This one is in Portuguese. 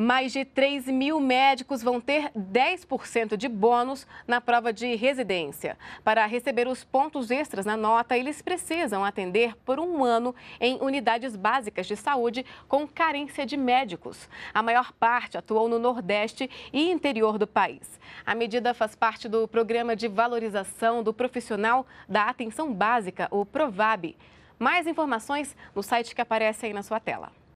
Mais de 3 mil médicos vão ter 10% de bônus na prova de residência. Para receber os pontos extras na nota, eles precisam atender por um ano em unidades básicas de saúde com carência de médicos. A maior parte atuou no Nordeste e interior do país. A medida faz parte do Programa de Valorização do Profissional da Atenção Básica, o PROVAB. Mais informações no site que aparece aí na sua tela.